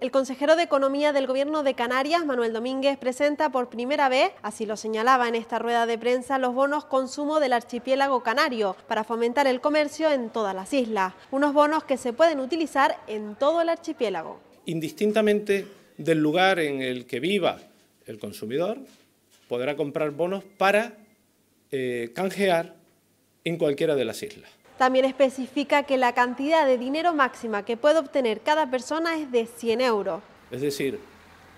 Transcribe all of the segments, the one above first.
El consejero de Economía del Gobierno de Canarias, Manuel Domínguez, presenta por primera vez, así lo señalaba en esta rueda de prensa, los bonos consumo del archipiélago canario para fomentar el comercio en todas las islas, unos bonos que se pueden utilizar en todo el archipiélago. Indistintamente del lugar en el que viva el consumidor, podrá comprar bonos para eh, canjear en cualquiera de las islas. También especifica que la cantidad de dinero máxima que puede obtener cada persona es de 100 euros. Es decir,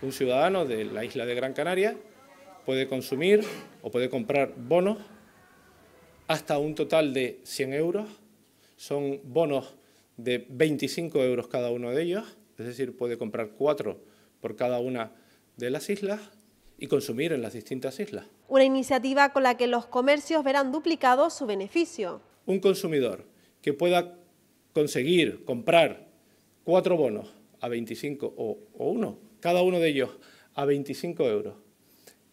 un ciudadano de la isla de Gran Canaria puede consumir o puede comprar bonos hasta un total de 100 euros. Son bonos de 25 euros cada uno de ellos, es decir, puede comprar cuatro por cada una de las islas y consumir en las distintas islas. Una iniciativa con la que los comercios verán duplicado su beneficio. Un consumidor que pueda conseguir comprar cuatro bonos a 25 o, uno, cada uno de ellos a 25 euros,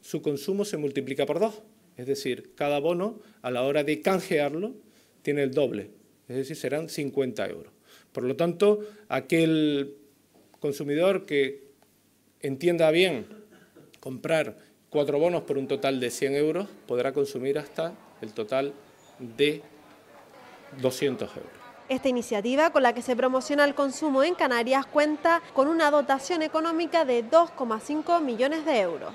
su consumo se multiplica por dos. Es decir, cada bono a la hora de canjearlo tiene el doble, es decir, serán 50 euros. Por lo tanto, aquel consumidor que entienda bien comprar cuatro bonos por un total de 100 euros, podrá consumir hasta el total de 200 euros. Esta iniciativa, con la que se promociona el consumo en Canarias, cuenta con una dotación económica de 2,5 millones de euros.